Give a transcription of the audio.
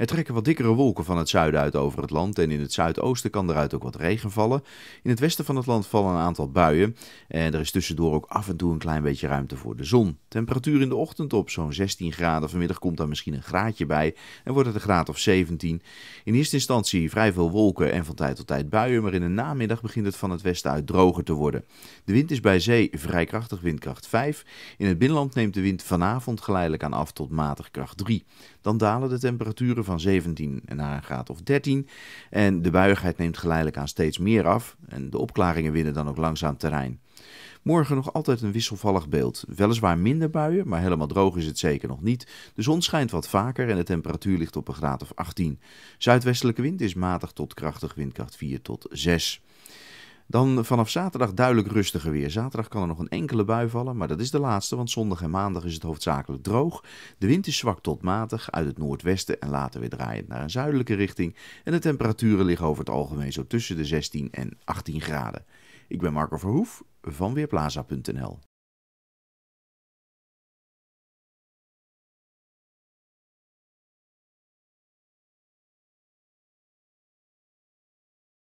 Er trekken wat dikkere wolken van het zuiden uit over het land en in het zuidoosten kan eruit ook wat regen vallen. In het westen van het land vallen een aantal buien en er is tussendoor ook af en toe een klein beetje ruimte voor de zon. Temperatuur in de ochtend op zo'n 16 graden, vanmiddag komt daar misschien een graadje bij en wordt het een graad of 17. In eerste instantie vrij veel wolken en van tijd tot tijd buien, maar in de namiddag begint het van het westen uit droger te worden. De wind is bij zee vrij krachtig, windkracht 5. In het binnenland neemt de wind vanavond geleidelijk aan af tot matig kracht 3. Dan dalen de temperaturen van van 17 naar een graad of 13. En de buiigheid neemt geleidelijk aan steeds meer af. En de opklaringen winnen dan ook langzaam terrein. Morgen nog altijd een wisselvallig beeld. Weliswaar minder buien, maar helemaal droog is het zeker nog niet. De zon schijnt wat vaker en de temperatuur ligt op een graad of 18. Zuidwestelijke wind is matig tot krachtig, windkracht 4 tot 6. Dan vanaf zaterdag duidelijk rustiger weer. Zaterdag kan er nog een enkele bui vallen, maar dat is de laatste, want zondag en maandag is het hoofdzakelijk droog. De wind is zwak tot matig uit het noordwesten en later weer draaiend naar een zuidelijke richting. En de temperaturen liggen over het algemeen zo tussen de 16 en 18 graden. Ik ben Marco Verhoef van Weerplaza.nl.